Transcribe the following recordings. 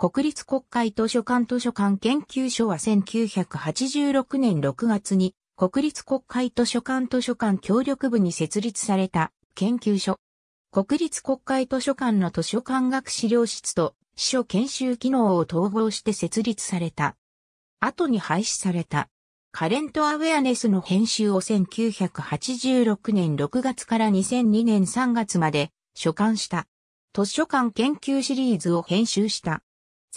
国立国会図書館図書館研究所は1986年6月に国立国会図書館図書館協力部に設立された研究所。国立国会図書館の図書館学資料室と司書研修機能を統合して設立された。後に廃止された。カレントアウェアネスの編集を1986年6月から2002年3月まで所管した。図書館研究シリーズを編集した。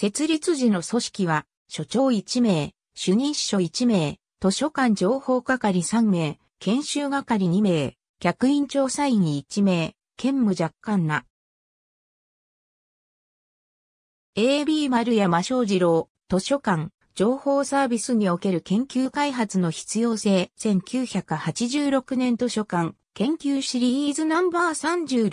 設立時の組織は、所長1名、主任秘書1名、図書館情報係3名、研修係2名、客員調査員1名、兼務若干な。AB 丸山正二郎、図書館、情報サービスにおける研究開発の必要性、1986年図書館、研究シリーズナンバー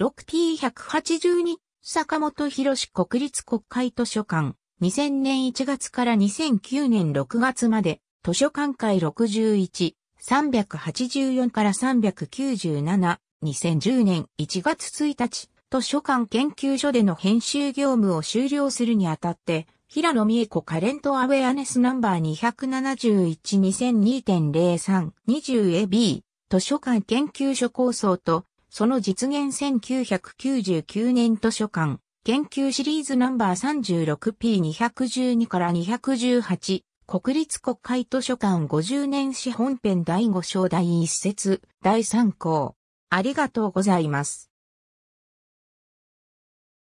36P182 坂本博士国立国会図書館、2000年1月から2009年6月まで、図書館会61、384から397、2010年1月1日、図書館研究所での編集業務を終了するにあたって、平野美恵子カレントアウェアネスナンバー 271-2002.03-20AB 図書館研究所構想とその実現1999年図書館、研究シリーズナンバー 36P212 から218、国立国会図書館50年史本編第5章第1節、第3項。ありがとうございます。